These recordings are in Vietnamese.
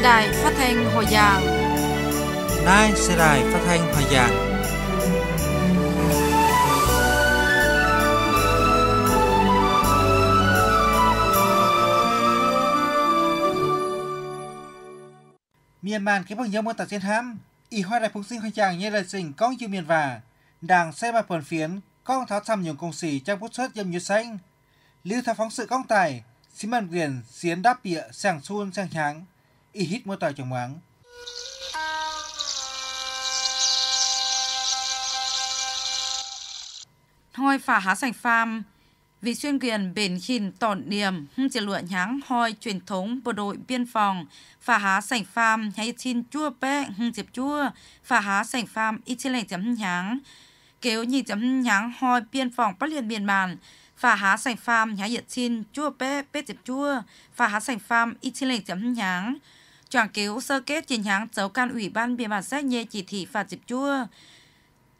Thời đài phát thanh Hòa Giang Đài Thời đài phát thanh Hòa Giang miền màn cái bằng nhau môn tạc chiến hãm ý hoa đại phụng sinh hoành tràng như lời sinh con như miền và đảng xe bạc phần phiến con tháo xăm nhường công sĩ trang bút xuất dâm như xanh lưu theo phóng sự con tài xí màn quyền xiến đáp bịa sàng xuân sàng trắng y hít mua tàu chẳng mạng. Hoi phá há sành pham, vì xuyên quyền bền khìn tổn điểm hưng chỉ lụa nháng hoi truyền thống bộ đội biên phòng phà há sảnh pham hay xin chua bé hưng chịp chua phà há sảnh pham ít trên lệnh chấm nháng kéo nhị chấm nháng hoi biên phòng bắt liền biển bàn phà há sảnh pham hay yết xin chua bé bé chịp chua phà há sảnh pham ít trên lệnh chấm nháng chọn cứu sơ kết chiến thắng dấu can ủy ban biên bản xét nhê chỉ thị phạt dịp chua.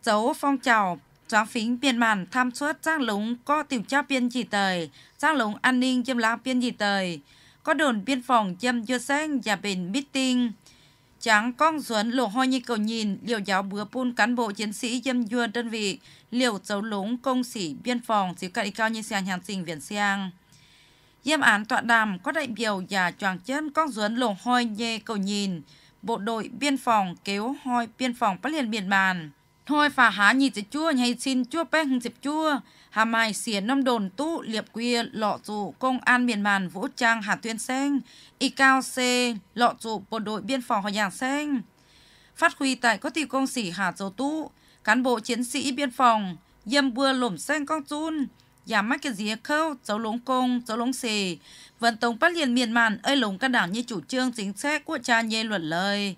Dấu phong trào Giáng phính biên bản tham suất giác lúng có tiểu tra biên chỉ tời, giác lúng an ninh châm lá biên chỉ tời, có đồn biên phòng châm dưa xanh và bít tinh Tráng con duấn lộ hoa như cầu nhìn, liều giáo bữa pun cán bộ chiến sĩ châm dưa đơn vị, liều dấu lúng công sĩ biên phòng, xíu cạnh cao như xe hàng xình viện siang giám án tọa đàm có đại biểu và choàng chân con duấn lồng hoi nhê cầu nhìn, bộ đội biên phòng kéo hoi biên phòng bắt liền biển bàn. Thôi phà há nhị dịch chua hay xin chua bé hưng dịp chua. Hà mai xỉa năm đồn tụ liệp quy lọ trụ công an miền bàn vũ trang Hà Tuyên Xanh, y cao C lọ trụ bộ đội biên phòng Hòa Giang Xanh. Phát huy tại có tỷ công sĩ Hà Dầu tụ cán bộ chiến sĩ biên phòng, dâm bưa lổm xanh con chun, giảm khâu dấu dấu lũng lũng công vận tổng phát liền miền màn ơi lồng các đảng như chủ trương chính sách của cha nhê luận lời.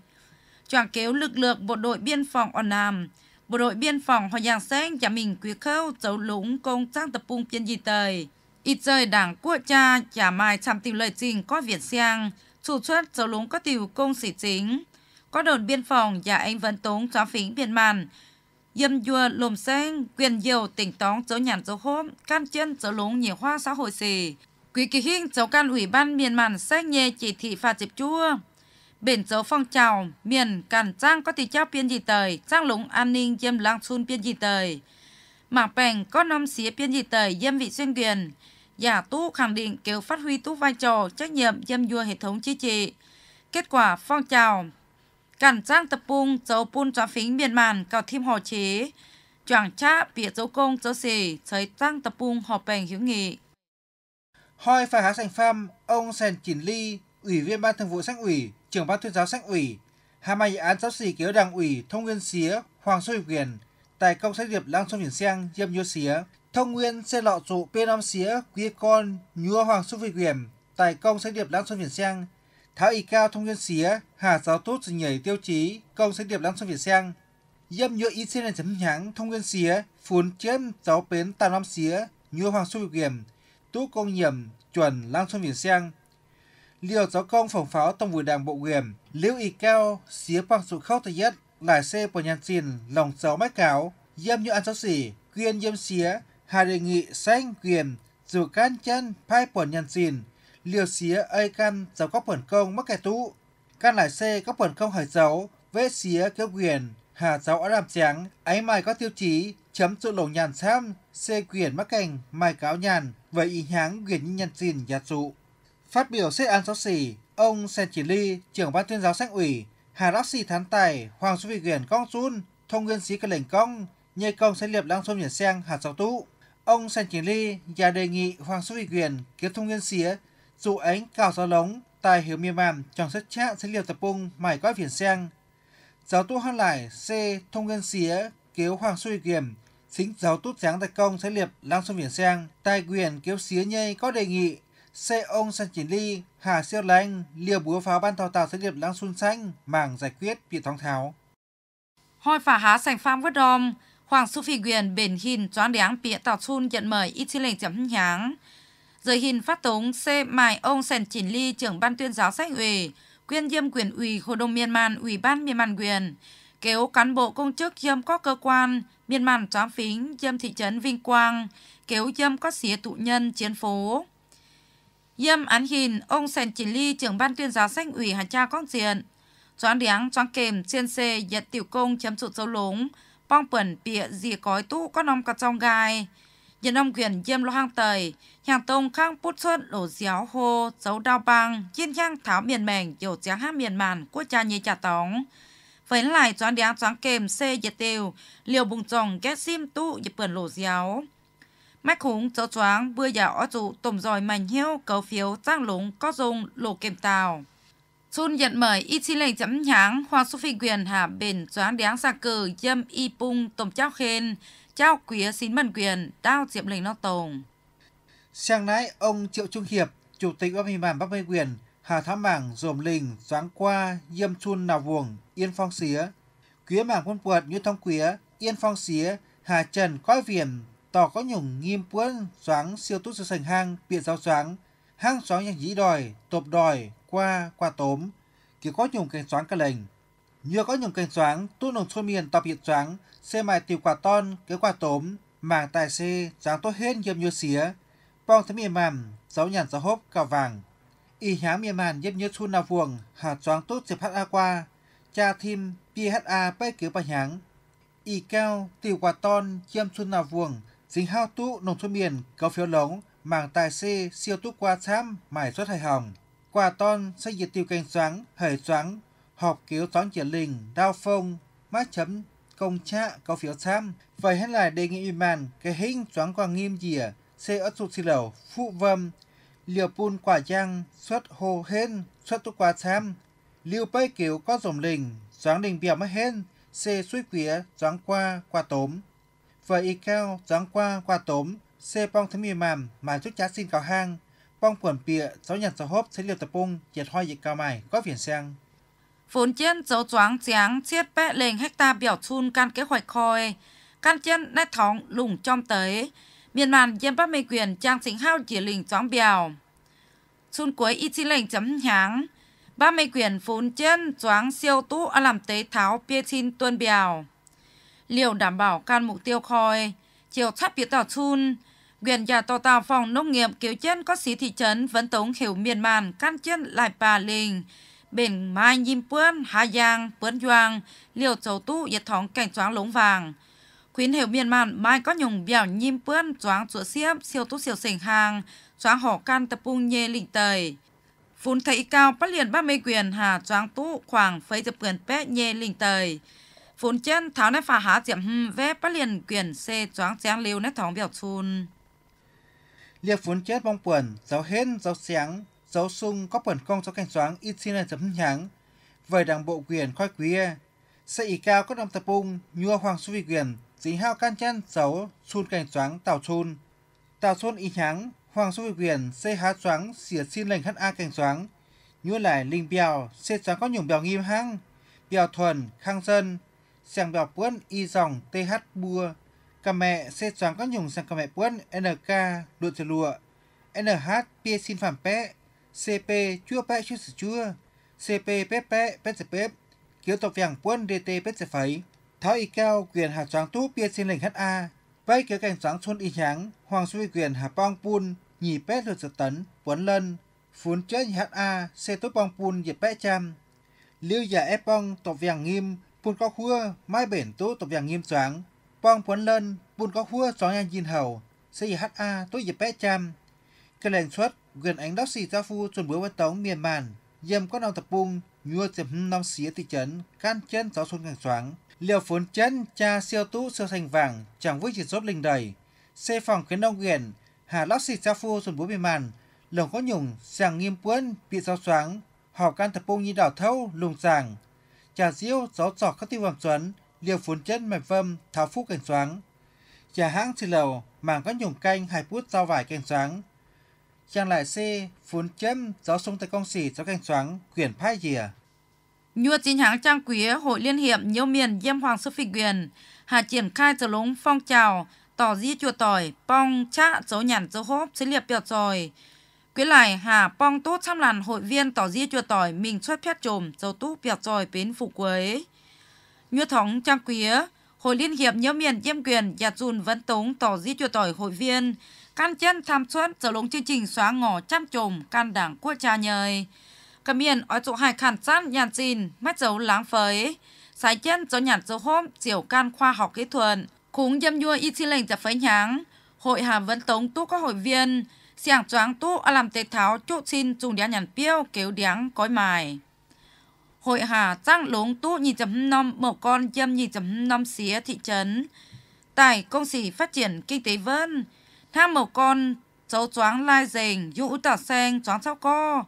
chọn kéo lực lượng bộ đội biên phòng ở Nam, bộ đội biên phòng họ giảng Seng nhà mình quý khâu dấu lũng công trang tập trung biên gì tời. Ít rời đảng của cha trả mai chạm tìm lời trình có Việt Sang, chủ xuất dấu lũng có tiểu công sĩ chính. Có đồn biên phòng và anh Vân Tống xóa phính biên màn, Yêm dùa lùm sen, quyền diều tỉnh tóng dấu nhàn dấu hôm, can chân dấu lúng nhiều hoa xã hội xì. Quý kỳ hình dấu can ủy ban miền màn xét nhẹ chỉ thị phạt dịp chua. Biển dấu phong trào, miền cản trang có tỷ trao biên dị tời, trang lúng an ninh yêm lang xun biên dị tời. Mảng bèng có năm xí biên dị tời yêm vị xuyên quyền. Giả tú khẳng định kêu phát huy tú vai trò trách nhiệm yêm dùa hệ thống chính trị. Kết quả phong trào Cản trang tập bung dấu bun cho phính biển màn cao thêm hồ chế. Choảng cha bịa dấu công dấu xì, thấy trang tập bung họp bành hữu nghị. Hoi phải há sành pham, ông Sèn Chỉn Ly, Ủy viên Ban Thường vụ Sách ủy, trưởng Ban Tuyên giáo Sách ủy, hai mai dự án giáo sĩ kéo đảng ủy Thông Nguyên Xía, Hoàng Xuân Quyền, tại công sách điệp Lang Sông Hiển Sang, Diêm Nhua Xía, Thông Nguyên xe lọ trụ P5 Xía, Quý Con, Nhua Hoàng Xuân Quyền, tại công sách điệp Lang Sông Hiển Sang, tháo y cao thông duyên xía, hà giáo tốt sự nhảy tiêu chí, công sẽ điệp lăng xuân Việt sang. Dâm nhựa y xin chấm nhãng thông duyên xía, phun chém giáo bến tàn năm xía, nhựa hoàng xuân kiểm, tú công nhầm, chuẩn lang xuân Việt sang. liều giáo công phòng pháo tổng vụ đảng bộ quyền, liễu y cao, xía bằng sự khóc thời nhất, lại xe của nhàn xin, lòng giáo mách cáo, dâm nhựa ăn giáo xỉ, quyền dâm xía, hà đề nghị xanh quyền, dù can chân, phai của nhàn xin, liều xía ai căn giáo góc phần công mắc kẻ tú. Căn lại xe góc phần công hải giáo, vết xía kéo quyền, hà giáo ở làm trắng, ấy mày có tiêu chí, chấm sự lồng nhàn xám xe quyền mắc cảnh mày cáo nhàn, vậy ý háng quyền nhân nhân xin giá trụ. Phát biểu xét án sáu xỉ, ông Sen Chỉ Ly, trưởng ban tuyên giáo sách ủy, Hà Đắc Sĩ Thán Tài, Hoàng Sư Vị Quyền con Sun, Thông Nguyên Sĩ Cần Lệnh Cong, Nhê Công sẽ liệp Lăng Sông Nhật Sang, Hà Sáu Tú. Ông Sen Chỉ Ly và đề nghị Hoàng Sư Vị Quyền kiếp Thông Nguyên xía dù ánh cao gió lóng, tại hiểu miên màn trong rất chát sẽ liều tập bung mải quái phiền sang. Giáo tu hát lại C thông ngân xía kéo hoàng suy kiểm xính giáo tút sáng tài công sẽ liệp lang xuân viển sang. Tài quyền kéo xía nhây có đề nghị xe ông san chiến ly hà siêu lanh liều búa pháo ban thao tàu sẽ liệp lang xuân xanh mảng giải quyết bị thóng tháo. Hoi phả há sành pham vất đom. Hoàng Su Phi Quyền bền hình choán đáng bịa tàu chun nhận mời ít chi lệnh chấm nháng. Rồi hình phát tống c mài ông Sèn Chỉn Ly, trưởng ban tuyên giáo sách ủy, quyên diêm quyền ủy Hồ Đông Miên màn ủy ban Miên màn quyền, kéo cán bộ công chức diêm có cơ quan, Miên màn chóng phính, diêm thị trấn Vinh Quang, kéo diêm có xía tụ nhân, chiến phố. Diêm án hình, ông Sèn Chỉn Ly, trưởng ban tuyên giáo sách ủy Hà Cha con Diện, choán điáng choán kềm trên xe giật tiểu công chấm trụ dấu lúng, bong bẩn bịa dì cói tụ có nông cà trong gai, nhân ông quyền diêm lo hang tời hàng tông khang bút xuất đổ giáo hô dấu đao băng chiên khang tháo miền mèn dầu giá hát miền màn quốc cha như trả tống, với lại doán đá doán kềm xe dệt tiêu liều bùng tròng ghét sim tu dịp bẩn lộ giáo mách khủng chó choáng bưa giả ó trụ tôm giỏi mảnh hiếu cầu phiếu trang lúng có dùng lộ kềm tàu xuân nhận mời y chi lệnh chấm nháng hoa su phi quyền hạ bền doán đáng xa cử dâm y pung tôm cháo khen trao quía xin bản quyền, đao diệm lệnh nó tồn. Sáng nãy, ông Triệu Trung Hiệp, Chủ tịch Ủy ban Bắc Mê Quyền, Hà Thám Mảng, Dồm Lình, Doáng Qua, yêm Chun Nào Vuồng, Yên Phong Xía, Quía Mảng Quân Quật, Như Thông Quía, Yên Phong Xía, Hà Trần, Coi Viền, Tỏ Có Nhủng, Nghiêm Quân, Doáng, Siêu Tút Sư Sành Hang, Biện Giáo Doáng, Hang Doáng Nhạc Dĩ Đòi, Tộp Đòi, Qua, Qua Tốm, Kiểu Có Nhủng Cảnh Doáng Cả Lệnh. như Có Nhủng Cảnh Doáng, Tu Nồng Xôn Miền Tập Hiện Doáng, xe mài tiểu quả ton, kế quả tốm, màng tài xê, dáng tốt hết dâm như xía, bong thấm mềm màn, giáo nhàn giáo hốp, cào vàng. Y hám mềm màn dâm như chu nào vuồng, hạt choáng tốt dịp hát a qua, cha thêm PHA bế kiểu bà nháng. Y cao, tiểu quả ton, dâm chu nào vuồng, dính hao tụ nồng thôn miền, cầu phiếu lống, màng tài xê, siêu túc qua xám, mài xuất hài hỏng. Quả ton xây dịch tiêu canh xoáng, hởi xoáng, họp kiểu xoáng triển lình, đao phong, mát chấm công trạ có phiếu sam và hết lại đề nghị ủy ban cái hình choáng qua nghiêm dìa xe ớt sụt xì lẩu phụ vâm liều pun quả giang xuất hồ hên xuất tu quả sam liều bay kiểu có dòng lình choáng đình biểu mất hên xe suy quía choáng qua qua tốm và y cao choáng qua qua tốm xe bong thấm mì màm mà chút chá xin cào hang bong quần pịa gió nhặt gió hốp sẽ liều tập bung diệt hoa dịch cao mài có phiền sang vốn chiến dấu choáng chiáng chiết bé lên hecta biểu chun can kế hoạch khôi can chiến nét thóng lùng trong tới miền màn dân bắc mê quyền trang sinh hao chỉ lình choáng biểu chun cuối y chi lệnh chấm nháng ba mê quyền phún chiến choáng siêu tú a làm tế tháo pia chin tuân biểu liều đảm bảo can mục tiêu khôi chiều thấp phía tỏ chun quyền nhà tòa tàu phòng nông nghiệp kiểu chân có xí thị trấn vấn tống hiểu miền màn can chân lại bà linh bên mai nhìm bướn hà giang bướn doang liều châu tu yết thóng cảnh choáng lống vàng khuyến hiệu miền mạn mai có nhùng biểu nhìm bướn choáng chữa xiếp siêu tu siêu sỉnh hàng choáng hỏ can tập pung nhê lỉnh tời phun thấy cao bắt liền ba mê quyền hà choáng tu khoảng phây tập quyền pé nhê lỉnh tời phun chân tháo nét phà há diệm hâm vé bắt liền quyền xê choáng cháng liều nét thóng biểu chun liệt phun chết bong quần giáo hên giáo sáng dấu sung có phần không cho canh xoáng ít xin là chấm nháng. Về đảng bộ quyền khói quý e. Sẽ ý cao có đồng tập bung nhua hoàng su vị quyền dính hao can chân dấu sun canh xoáng tàu chun. Tàu chun ý nháng hoàng su vị quyền xê há xoáng xỉa xin lệnh hắt a canh xoáng. Nhua lại linh bèo xê xoáng có nhủng bèo nghiêm hăng. Bèo thuần khang dân. Sàng bèo buôn y dòng th bua cà mẹ xe xoáng có nhùng sang cà mẹ buôn nk lụa chờ lụa nh p xin phạm pé CP chua bẹ chưa sử chua, CP bếp bẹ bếp dẹp bếp, kiểu tập vàng quân DT bếp dẹp phẩy tháo y cao quyền hạt choáng tú bia xin lệnh HA, vay kiểu cảnh choáng xuân y hãng hoàng suy quyền hà bong pun, nhì bếp lượt giật tấn, quấn lân, phun chết HA, C tốt bong pun dẹp bẹ trăm, lưu giả dạ ép bong tập vàng nghiêm, pun có khua, mai bển tú tập vàng nghiêm choáng, bong quấn lân, pun có khua choáng nhanh nhìn hầu, CHA tốt dẹp bẹ trăm, cái lệnh xuất quyền ánh đốc xì gia phu chuẩn bối với tống miền màn, dầm con đồng tập bung, nhua tiệm hâm năm xía thị trấn, can chân gió xuân ngành xoáng. Liều phốn chân, cha siêu tú siêu thành vàng, chẳng vui chỉ rốt linh đầy. Xê phòng khiến đông quyền, hà lóc xì gia phu chuẩn bối miền màn, lồng có nhùng, sàng nghiêm quân, bị gió xoáng, họ can tập bung như đảo thâu, lùng sàng. Trà diêu, gió giọt các tiêu hàm xuấn, liều phốn chân mạch vâm, tháo phúc cảnh xoáng. Trà hãng xì lầu, màng có nhùng canh hai phút rau vải cảnh xoáng, Trang lại xe phun chém gió sung tới công sĩ gió canh xoáng quyển phai dìa. Nhua chín hãng trang quý hội liên hiệp nhiều miền diêm hoàng sư phi quyền hà triển khai từ lúng phong trào tỏ di chùa tỏi pong chạ dấu nhàn dấu hốp xí liệp biểu rồi Quyến lại hà pong tốt trăm làn hội viên tỏ di chùa tỏi mình xuất phép trồm dấu tú biểu rồi bến phụ quế. Nhua thống trang quý Hội Liên hiệp Nhớ miền Diêm quyền Giạt Dùn Vấn Tống tỏ di chùa tỏi hội viên Can chân tham suất sử dụng chương trình xóa ngỏ chăm trùm can đảng quốc cha nhời. Cầm miền ở chỗ hai khản sát nhàn xin, mắt dấu láng phới. Sái chân cho nhàn dấu hôm, diều can khoa học kỹ thuật. Khúng dâm nhua y chi lệnh giả phấy nháng. Hội hà vấn tống tu các hội viên. Siảng choáng tu ở làm tế tháo chỗ xin dùng đá nhàn piêu kéo đáng cói mài hội hà trang lúng tu nhì chấm năm một con dâm nhì chấm năm xía thị trấn. Tại công sĩ phát triển kinh tế vân, tham một con cháu choáng lai dình dũ tả sen choáng sao co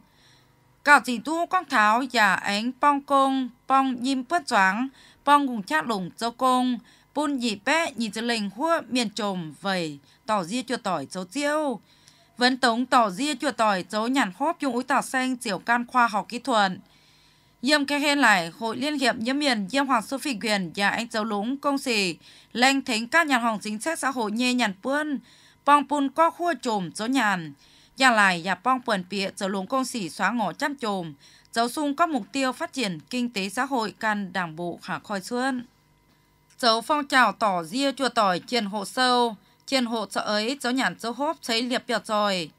cả chỉ tu con tháo giả ánh bong công bong nhim phất choáng bong cùng chát lủng cháu công bôn dị bé nhìn cho lệnh hua miền trồm vầy tỏ ria chua tỏi cháu tiêu vấn tống tỏ ria chua tỏi cháu nhàn hóp dùng úi tả sen chiều can khoa học kỹ thuật Yêm cái hên lại hội liên hiệp nhiễm miền Yêm hoàng sư phỉ quyền và anh cháu lúng công sĩ lên thính các nhà hoàng chính sách xã hội nhê nhàn bươn Bong bùn co khua chồm gió nhàn. Nhà lại nhà bong quần pịa giờ luồng công sĩ xóa ngõ chăm chồm. Giáo sung các mục tiêu phát triển kinh tế xã hội can đảng bộ khả khoi xuân. Dấu phong trào tỏ ria chua tỏi trên hộ sâu. Trên hộ sợ ấy gió nhàn gió hốp thấy liệp biệt rồi.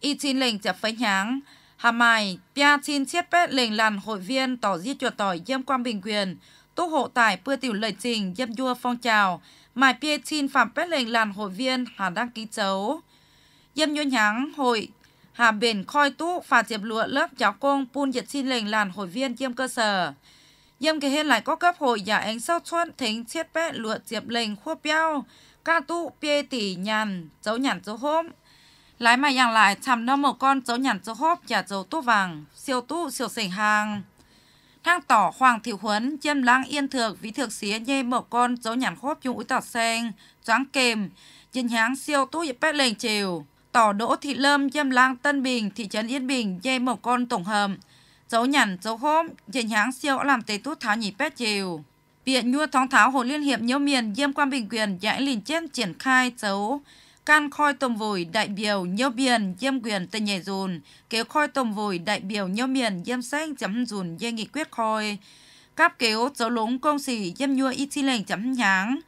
Y xin lệnh dẹp phấy nháng. Hà Mai, Pia xin xếp lệnh làn hội viên tỏ di chuột tỏi dâm quan bình quyền, túc hộ tải bưa tiểu lợi trình dâm dua phong trào, Mãi bia tin phạm bét lệnh làn hội viên Hà đăng ký chấu. dâm nhu nháng hội Hà bền khoi tú phà diệp lụa lớp giáo công pun diệt xin lệnh làn hội viên yêm cơ sở. dâm kỳ hên lại có cấp hội giả ánh sau chuân thính chiết bét lụa diệp lệnh khua biao. Ca tú bia tỷ nhàn dấu nhàn dấu hôm. Lái mà yang lại chằm nó một con dấu nhàn dấu hốp giả dấu tú vàng, siêu tú siêu sỉnh hàng thang tỏ hoàng thiểu huấn chiêm lang yên Thượng, ví thượng xía nhê mở con dấu nhàn khốp chung úi tọt sen doáng kềm nhìn háng siêu tú dịp bét lệnh chiều tỏ đỗ thị lâm chiêm lang tân bình thị trấn yên bình nhê mở con tổng hầm dấu nhàn dấu khốm nhìn háng siêu làm tế tút tháo nhỉ bét chiều viện nhua thóng tháo hồ liên hiệp nhiễu miền diêm quan bình quyền giải lìn trên triển khai dấu Can khoi tôm vùi đại biểu nhớ biển giam quyền tên nhảy dùn, kéo khoi tôm vùi đại biểu nhớ biển giam sách chấm dùn dây nghị quyết khoi. Cáp kéo dấu lúng công sĩ giam nhua y chi lệnh chấm nháng.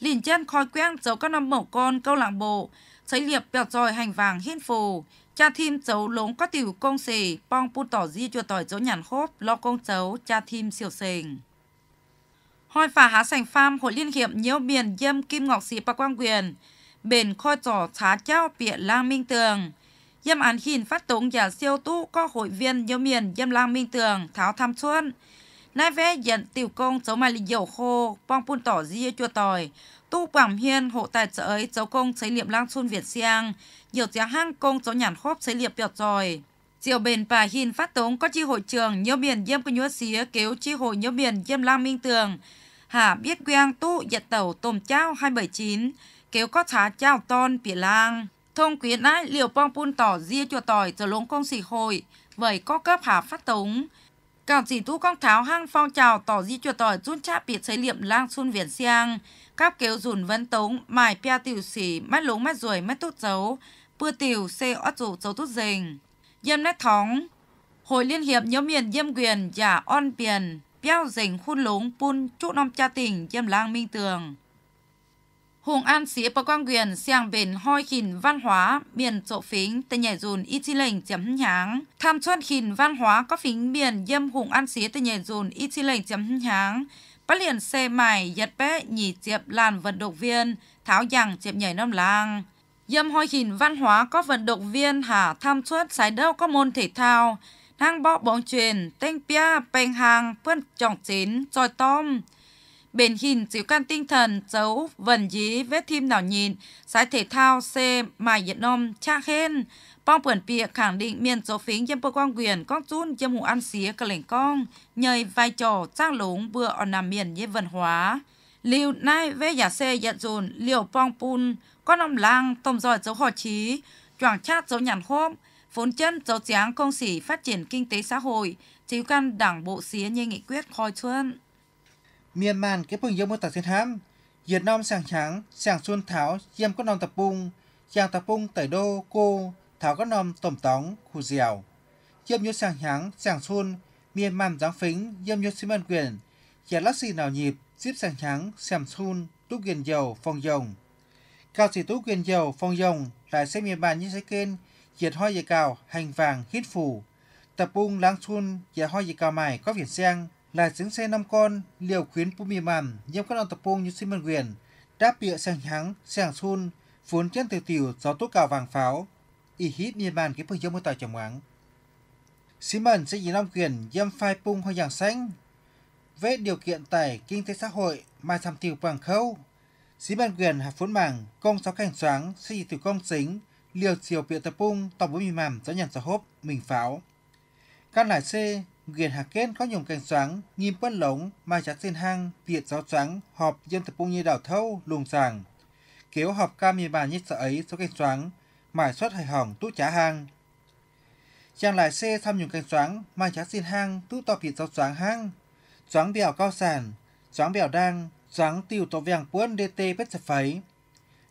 Lìn chân khoi quen dấu các năm mẫu con câu lạc bộ, cháy liệp bèo dòi hành vàng hiên phù. Cha thêm dấu lúng có tiểu công sĩ, bong pu tỏ di chua tỏi dấu nhàn khốp, lo công dấu, cha thêm siêu sình. Hoi phà há sành pham hội liên hiệp nhiễu biển giam kim ngọc sĩ bà quang quyền bên kho trò xá trao biển lang minh tường. Dâm án hình phát tống giả siêu tú có hội viên nhớ miền dâm lang minh tường tháo tham xuân. Nai vẽ dẫn tiểu công dấu mai lịch khô, bong pun tỏ di chua tòi. Tu quảng hiên hộ tài trợ ấy dấu công xấy liệm lang xuân Việt Siang. Nhiều giá hang công dấu nhàn khóp xấy liệm bẹt rồi. Diệu bền bà hình phát tống có chi hội trường nhớ miền dâm cơ nhúa xía kéo chi hội nhớ miền dâm lang minh tường. Hà biết quang tu giật tàu tôm chao 279 kéo có thá chào tôn pỉ lang. Thông quyến ái liều bong bun tỏ dìa chùa tỏi giờ lũng công xì hội bởi có cấp hạ phát tống. Cảo chỉ thu con tháo hang phong trào tỏ di chùa tỏi run chạp biệt xây liệm lang xuân viễn siang. Các kéo dùn vấn tống, mài pia tiểu xỉ, mắt lúng mắt ruồi mắt tốt dấu, bưa tiểu xe ớt rủ dấu tốt dình. Dâm nét thóng, Hội Liên hiệp nhóm miền dâm quyền giả on biển, béo dình khuôn lúng pun trụ nom cha tỉnh dâm lang minh tường. Hùng An xí bà quang quyền sang bền hoi khìn văn hóa biển chỗ phính tên nhảy dùn y chi lệnh chấm nháng. Tham chuan khìn văn hóa có phính biển dâm Hùng An xí tên nhảy dùn y chi lệnh chấm nháng. Bắt liền xe mải giật bé nhì chiệp làn vận động viên tháo giằng chiệp nhảy năm làng. Dâm hoi khìn văn hóa có vận động viên hả tham chuất sái đâu có môn thể thao. Hang bó bóng truyền, tên pia, bènh hàng, phân trọng chín, tròi tôm. Bền hình chiếu can tinh thần dấu vần dí vết thim nào nhìn, giải thể thao C mài Việt nôm chắc khen Bong bẩn bịa khẳng định miền số phính dân bơ quang quyền con chun dân hùng ăn xía cả lệnh con, nhờ vai trò trang lúng vừa ở nằm miền như văn hóa. liều nay về giả xe nhận dùn liều bong pun, con ông lang tôm giỏi dấu họ trí, choàng chát dấu nhàn khốm, vốn chân dấu tráng công sĩ phát triển kinh tế xã hội, chiếu căn đảng bộ xía như nghị quyết khói xuân miên man cái phương dương mô tả thiên hám, diệt nom sàng trắng, sàng xuân tháo, diêm có nom tập bung, chàng tập bung tẩy đô cô, tháo có nom tổng tóng, khu dẻo. Diêm nhốt sàng trắng, sàng xuân, miên man giáng phính, diêm nhốt xí mân quyền, chả lắc xì nào nhịp, xíp sàng trắng, sàng xuân, tú quyền dầu, phong dòng. Cao sĩ tú quyền dầu, phong dòng, lại xem miên man như sẽ kênh, diệt hoa dạy cào, hành vàng, hít phủ. Tập bung láng xuân, diệt hoa dạy cào mài, có viền sang, là chiếng xe năm con liều khuyến Pumimam nhâm các tập pung như xin mân quyền đáp bịa sang hắng sang sun vốn chân từ tiểu gió tốt cào vàng pháo ý hít Myanmar cái phương dâm mới tàu chồng áng xin mần sẽ dính năm quyền dâm phai pung hoa giảng xanh về điều kiện tài kinh tế xã hội mà tham tiêu bằng khâu xí bàn quyền hạt phốn mảng công sáu cảnh xoáng xì từ công xính liều chiều bịa tập pung tổng bố mì màm gió nhàn gió hốp mình pháo căn lại c Ghiền Hà Kết có nhồng cành sáng, nghiêm bất lống, mai chát xin hang, việt giáo sáng họp dân tập bung như đảo thâu, lùng sàng. Kéo họp cam như bà nhất sợ ấy số cành sáng, mãi xuất hài hỏng tú trả hang. Chàng lại xe thăm nhồng cành sáng, mai chát xin hang, tú to việt giáo sáng hang. Trắng bèo cao sàn trắng bèo đang, trắng tiêu tổ vàng quân DT bất sập phấy.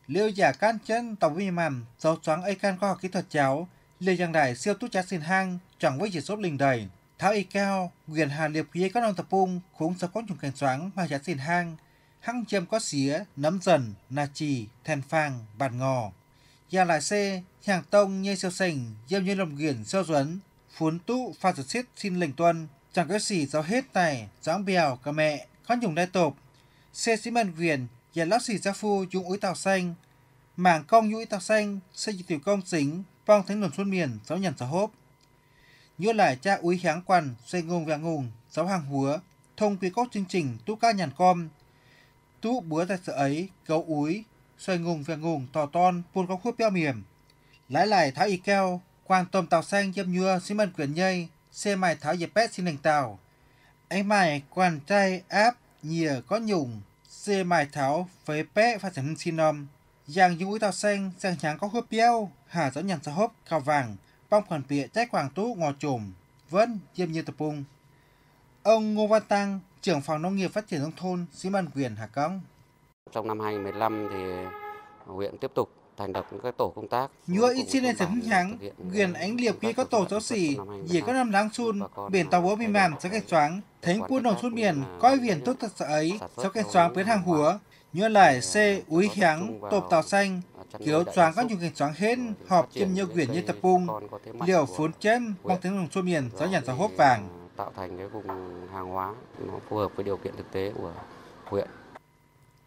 Liêu giả can chân tổng vi mầm, giáo trắng ấy can khoa học kỹ thuật cháu, liêu giang đại siêu tú trả xin hang, chẳng với chỉ số lình đầy. Tháo Ikao, quyền Hà Liệp Khí có non tập trung, khốn sắp có trùng cảnh xoáng mà giá xỉn hang, hăng chiêm có xía, nấm dần, nà trì, thèn bàn ngò. Gia lại xê, hàng tông nhê siêu sành, diêm như lồng ghiển siêu duấn, phún tụ pha giật xít xin lệnh tuân, chẳng có xỉ giáo hết tài, dáng bèo, cả mẹ, con dùng đai tộp. Xê xí mần quyền, giả lóc xỉ gia phu dùng úi tàu xanh, mảng công nhũi tàu xanh, xây tiểu công chính, vong thánh luận xuân miền, giáo nhằn giáo hốp nhua lại cha úi kháng quan xây ngông vẹn ngùng sáu hàng húa thông quy cốt chương trình tu ca nhàn com tu búa tại sợ ấy gấu úi xoay ngùng về ngùng tò ton buôn có khuất beo mềm lái lại tháo y keo quan tôm tàu xanh dâm nhua xin mần quyển nhây xe mài tháo dẹp pet xin đành tàu anh mài quan trai áp nhìa có nhùng xe mài tháo phế pé phát sản xin nom giang dung úi tàu xanh sang trắng có khuất beo hà giáo nhàn sa hốp cao vàng bong phần bịa trái khoảng tú ngò trùm, vẫn diêm như tập bung. Ông Ngô Văn Tăng, trưởng phòng nông nghiệp phát triển nông thôn, xí ban quyền Hà Cống. Trong năm 2015 thì huyện tiếp tục thành lập các tổ công tác. như ý xin lên chấm nhắng, quyền ánh liệp khi có tổ giáo sĩ, dì có năm láng xuân biển tàu bố mi màn sẽ cái choáng, thánh quân đồng xuất biển, coi biển tốt thật sợ ấy, sau cái choáng biến hàng húa, như lại xe ờ, úi hiáng tộp tàu xanh kiểu choáng các chương trình choáng hên ờ, họp chim nhiều quyển như tập bung liệu phốn chém bằng tiếng đồng xô miền gió nhàn gió hốp vàng tạo thành cái vùng hàng hóa nó phù hợp với điều kiện thực tế của huyện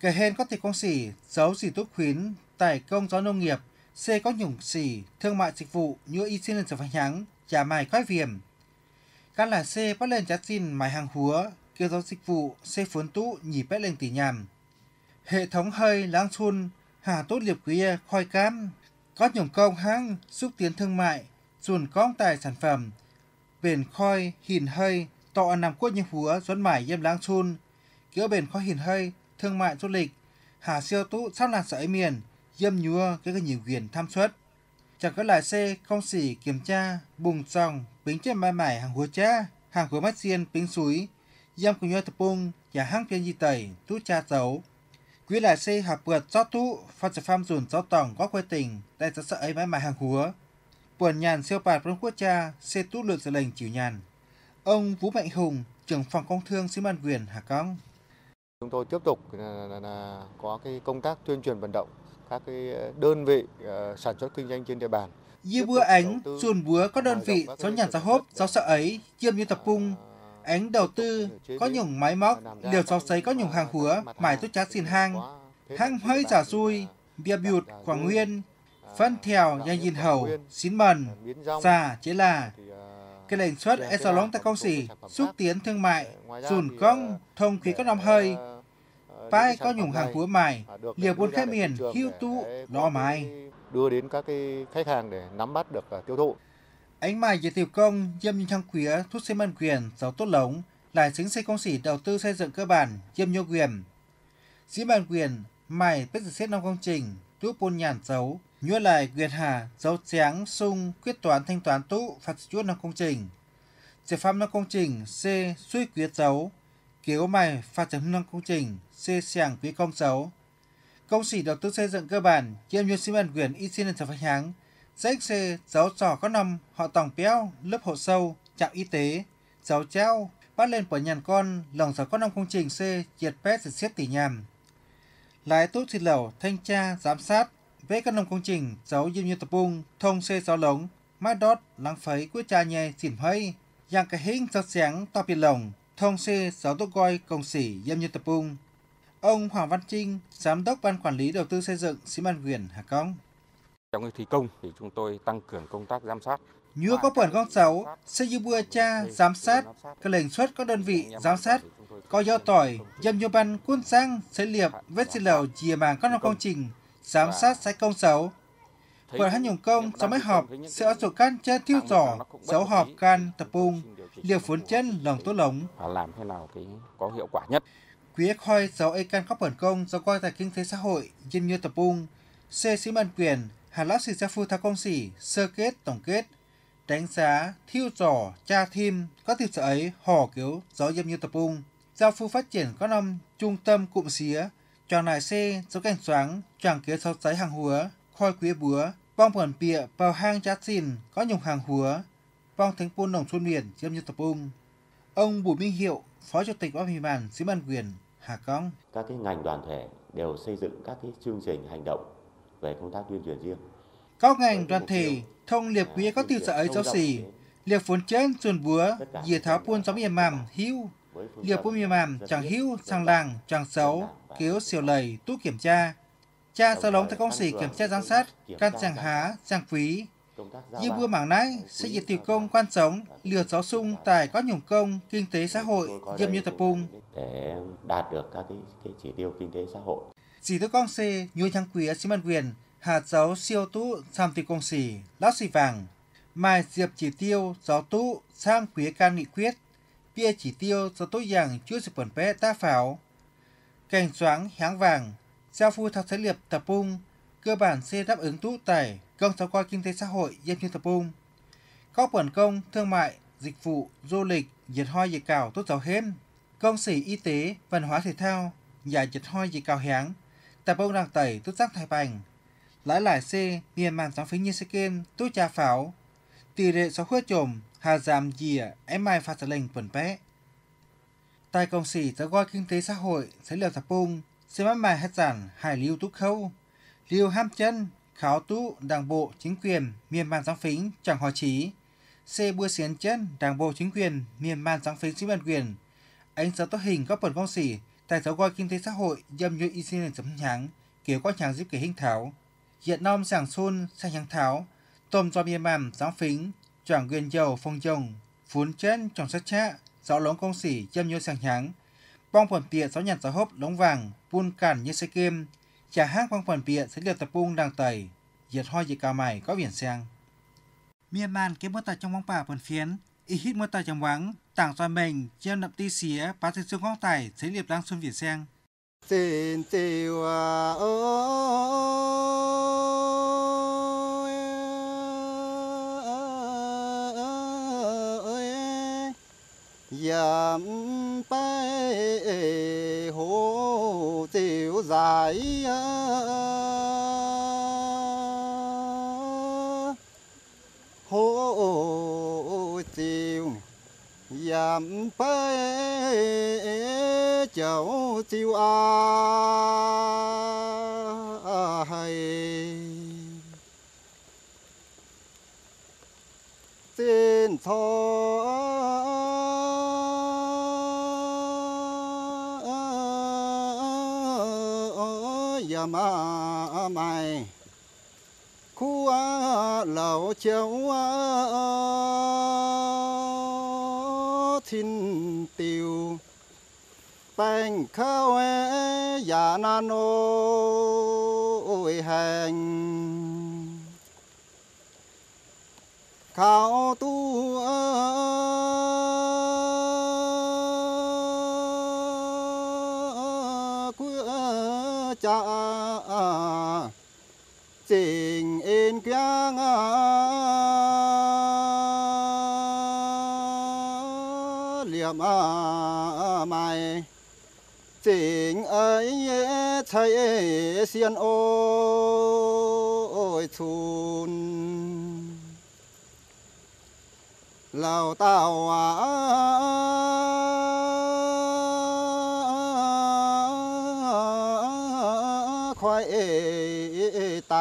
kể hên có thịt con xỉ giấu xỉ túc khuyến tải công gió nông nghiệp xe có nhủng xỉ thương mại dịch vụ như y sinh lên sở phải nhắng trả mài khoai viềm các là xe bắt lên chát xin mài hàng húa kêu gió dịch vụ xe phốn tụ nhỉ bét lên tỷ nhàm hệ thống hơi láng chun hà tốt liệp kia e, khoai cam có nhổm công hãng xúc tiến thương mại chuồn cong tài sản phẩm bền khoai hìn hơi tọ nằm quốc như húa dẫn mải yêm láng chun kiểu bền khoai hìn hơi thương mại du lịch hà siêu tụ sắp làng sợi miền yêm nhúa cái cái nhiều quyền tham xuất chẳng có lái xe không xỉ kiểm tra bùng dòng bính trên mai mải hàng húa cha hàng húa mắt xiên bính suối yêm cùng nhau tập bung nhà hàng tiền gì tẩy tút cha dấu quý lại xe hợp vượt gió thú, phát triển pham dùn gió tổng gót quê tình đại giá sợ ấy mãi mãi hàng húa. Buồn nhàn siêu bạt rung quốc cha, xe tú lượt dự lệnh chịu nhàn. Ông Vũ Mạnh Hùng, trưởng phòng công thương xứ Ban Quyền, Hà Cong. Chúng tôi tiếp tục là, ờ, là, là có cái công tác tuyên truyền vận động các cái đơn vị uh, sản xuất kinh doanh trên địa bàn. Dư búa ánh, chuồn búa các đơn vị giáo nhàn giáo hốp, giáo sợ ấy, chiêm như tập cung, ờ, Ánh đầu tư có những máy móc, điều so sánh có những hàng hứa mãi tốt chát xin hang. Hang hơi giả xui, bia bụt, quảng nguyên, phân theo nhà nhìn hầu, xín mần, giả chế là. Cái lệnh xuất Esalong ta công sĩ, xúc tiến thương mại, dùn công, thông khí các năm hơi, phải có những hàng hứa mài, liều buôn khách miền, hưu tú, lo mài. Đưa đến các cái khách hàng để nắm bắt được à, tiêu thụ. Ánh mài về tiểu công, diêm như thăng khuya, thuốc xe mân quyền, giáo tốt lống, là chính xây công sĩ đầu tư xây dựng cơ bản, diêm nhô quyền. Dĩ bản quyền, mài biết dự xét năm công trình, tú bôn nhàn dấu, nhua lại quyền hà, dấu tráng, sung, quyết toán thanh toán tụ, phạt chuốt năm công trình. Giải pháp năm công trình, C, suy quyết dấu, kéo mài phạt chấm năm công trình, C, sàng quý công dấu. Công sĩ đầu tư xây dựng cơ bản, diêm nhô sĩ bản quyền, y xin lên phát hàng, ZXC giáo trò có năm họ tòng péo, lớp hộ sâu, trạm y tế, giáo treo, bắt lên bởi nhàn con, lòng giáo có năm công trình C, diệt pet giật xiết tỉ nhàm. Lái tốt thịt lẩu, thanh tra, giám sát, vẽ các nông công trình, giáo dương như tập bung, thông xe giáo lống, mai đốt, lắng phấy, quyết cha nhè, xỉm hơi, yang cái hình giáo sáng, to biệt lồng, thông xe giáo tốt coi, công sỉ, dương như tập bung. Ông Hoàng Văn Trinh, Giám đốc Ban Quản lý Đầu tư Xây dựng, Sĩ Ban Quyền, Hà Công. Trong cái thi công thì chúng tôi tăng cường công tác giám sát. Như có phần xây sáu, Seyubua cha giám sát, các lệnh xuất các đơn vị giám sát, có do tỏi, dâm nhu ban quân sang, xây liệp, vết xin lầu, chìa màng các công trình, giám sát sẽ công sáu. Quận hát nhùng công, sáu mấy họp, sẽ ở sổ can cha tiêu giỏ, sáu họp can tập trung, liệp phốn chân, lòng tốt lống. Làm thế nào cái có hiệu quả nhất. Quý khoi dấu e can các bẩn công do coi tài kinh tế xã hội, dân như tập trung, xe sĩ bản quyền, Hạt lắc xì phu thá công xỉ, sơ kết, tổng kết, đánh giá, thiêu trò, cha thêm các tiêu sở ấy hò kiếu gió dâm như tập ung. Giao phu phát triển có năm trung tâm cụm xía, tròn nải xe, dấu cảnh xoáng, tràng kế sáu giấy hàng húa, khoi quý búa, bong bẩn bịa vào hang chát xìn có nhùng hàng húa, bong thánh buôn đồng xuân miền dâm như tập ung. Ông Bùi Minh Hiệu, Phó Chủ tịch Ban Hình bàn Sĩ Ban Quyền, Hà Cong. Các cái ngành đoàn thể đều xây dựng các cái chương trình hành động về công tác tuyên truyền riêng. Các ngành đoàn thể thông liệp quý các tiêu sở ấy giáo sĩ, liệp phốn chén xuân búa, dìa tháo buôn gió miền mầm hữu, liệp buôn miền mầm chẳng hữu, sang làng, chẳng xấu, kéo siêu lầy, tú kiểm tra. Cha sau lóng theo công sĩ kiểm tra giám sát, can chẳng há, chẳng quý, như vừa mảng nãy, sẽ dựng tiểu công quan sống, lừa giáo sung tại có nhùng công, kinh tế xã hội, dâm như tập trung. Để đạt được các cái, cái chỉ tiêu kinh tế xã hội chỉ tư con xê nhu thăng quý ở xí quyền, hạt giáo siêu tú sam tì công xỉ, lát xì vàng. Mai diệp chỉ tiêu giáo tú sang quý can nghị quyết, bia chỉ tiêu giáo tú dạng chưa sự bẩn bé ta pháo. cảnh xoáng háng vàng, giao phu thạc thế liệp tập bung, cơ bản xê đáp ứng tú tải công giáo qua kinh tế xã hội dân chuyên tập bung. có bẩn công, thương mại, dịch vụ, du lịch, diệt hoi dịch cào tốt giáo hêm, công sĩ y tế, văn hóa thể thao, giải diệt hoi dịch cào háng, bông tẩy แต่บงดังไต่ tốt giác thái bành. Lãi lại xe, miền màn sóng phí như xe kênh, tốt trà pháo. Tỷ lệ sáu khuyết chồm, hà giảm dìa, em mai phạt lệnh quần bé. Tại công sĩ giáo gọi kinh tế xã hội, sẽ liệu tập bung, sẽ mắt mài hết giản, hải lưu túc khâu. Lưu ham chân, kháo tú, đảng bộ, chính quyền, miền màn sóng phính, chẳng hỏi trí. C bưa xiến chân, đảng bộ chính quyền, miền màn sóng phính chính bản quyền. Ánh giáo tốt hình góp phần phong xỉ tại giáo qua kinh tế xã hội dâm như y sinh chấm nháng kiểu có nhàng giúp kể hình thảo hiện nom sàng xôn sang nhàng thảo tôm do bia màm giáo phính choảng quyền dầu phong dông phún chân tròn sát chạ giáo lóng công sỉ dâm như sang nháng bong phần pịa giáo nhàn gió hốp lóng vàng buôn cản như xe kim chả hát bong phần pịa sẽ liệt tập bung đang tẩy diệt hoa diệt cà mày có biển sang Myanmar kiếm bất tài trong bóng bà phần phiến y hít mưa tài chấm vắng, tảng xoài mình, trên nậm ti xía, bá thiên xương ngóc tài thế liệp lang xuân việt sang. Tên hoa à giảm bay hồ tiểu dài à làm phê cháu tiêu a hay tên thọ mà mày khu lão chéo thiên tiêu bèn khao é giả na nô hành khao tu cha trình in kia ngang ใหม่สิงเอ๋ยเชยเสียนโอ้ยทุนเหล่าตาวาควายไต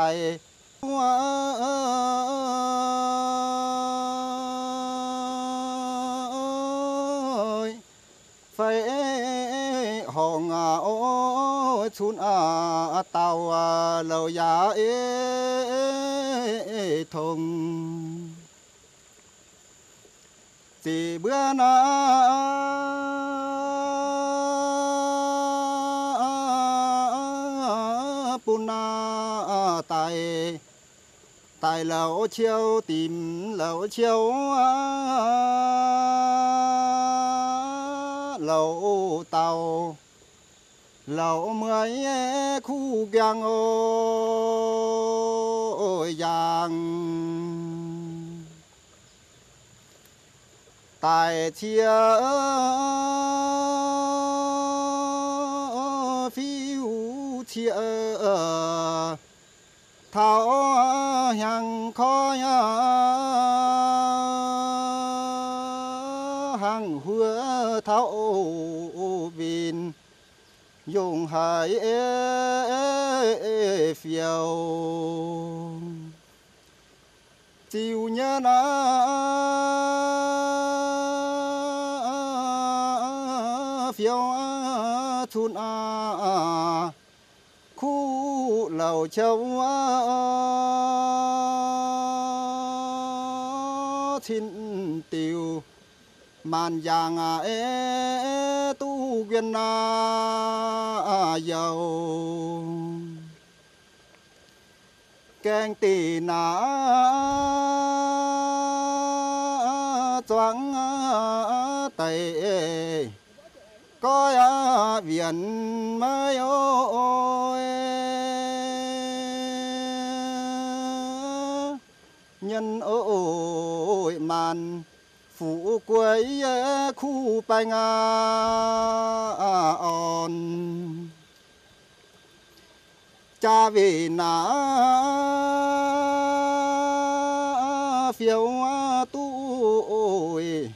chun a à, à, tàu lâu ya ê thùng, chỉ bữa na puna tại tại lẩu chiều tìm lẩu chiêu lẩu tàu lầu mười e, khu giang ô giang tại chia phiêu chia thảo hàng khói dùng hải phiêu chiều nhớ na phiêu thun a khu lầu châu thiên tiêu màn giang ê viên na dầu keng tì nà choáng tây coi viện mới ôi nhân ôi màn phụ quấy khu bài ngà on cha về nà phiêu tu ôi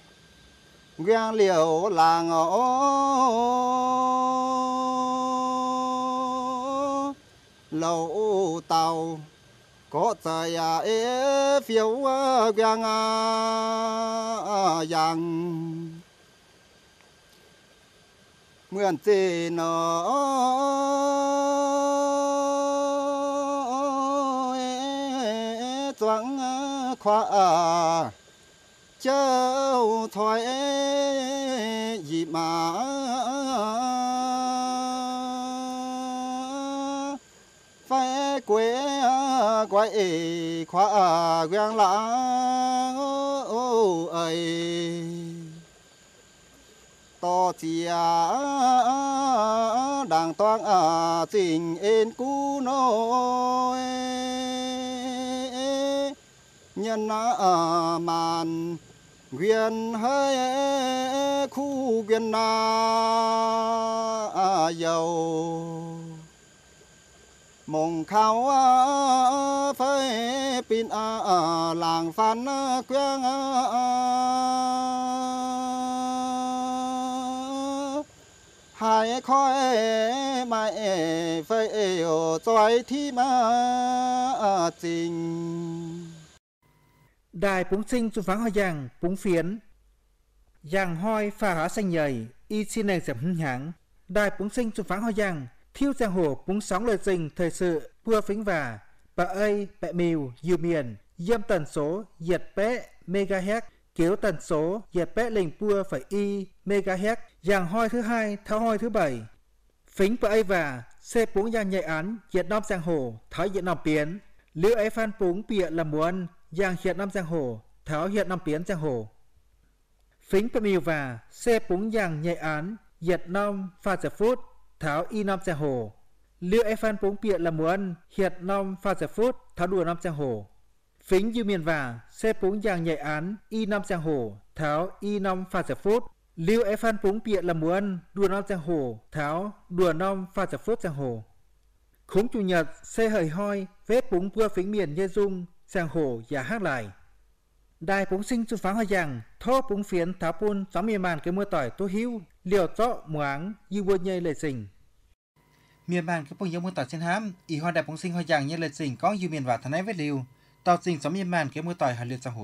ghen liều là ngõ lẩu tàu có tài à ế phiếu quang à yang mượn tê nó choáng khoa à. châu thoái gì mà ấy khóa quen lá, ơi, to chia đang toang à tình yên cũ nỗi nhân à màn quyền hơi khu quyền na à, giàu mong khao à, phơi pin à, à, làng phan quyang hai khói mãi phơi trôi thi mà trình đài búng sinh chú phán hoa giang búng phiến giang hoi phà há xanh nhầy y xin nền sẩm hưng hãng đài búng sinh chú phán hoa giang Thiêu giang hồ búng sóng lời tình thời sự Pua phính và Bà ơi bẹ mìu dù miền Dâm tần số diệt bé megahertz Kéo tần số diệt bé lình pua phải y megahertz giang hoi thứ hai tháo hoi thứ bảy Phính bà ấy và c búng giang nhạy án Diệt nom giang hồ Tháo diệt nom tiến Lưu ấy phan búng bịa là muốn Giang hiện nam giang hồ Tháo hiện nam tiến giang hồ Phính bà mìu và c búng giang nhạy án Diệt nom pha giờ phút tháo y nam xe hồ liệu e phan bóng bịa là mùa ăn hiện nam pha xe phút tháo đùa nam xe hồ phính dư miền và xe bóng giang nhảy án y nam xe hồ tháo y nam pha xe phút liệu e phan bóng bịa là mùa ăn đùa nam xe hồ tháo đùa nam pha xe phút xe hồ khống chủ nhật xe hời hoi vết bóng vua phính miền nhê dung sang hồ và hát lại đài bóng sinh xuân pháo hoa rằng thó bóng phiến tháo buôn xóm miền màn cái mưa tỏi tố hữu liều tọ muáng như quân nhây lệ sình មានបានកំពុងយកមួយតសិនហាមអ៊ីហោដែលពងសិងហយ៉ាងញ៉លេសិងកងយូមានវ៉ាថណៃវេលាវតសិងសមមានបានគេមួយតហើយលឿនសហូ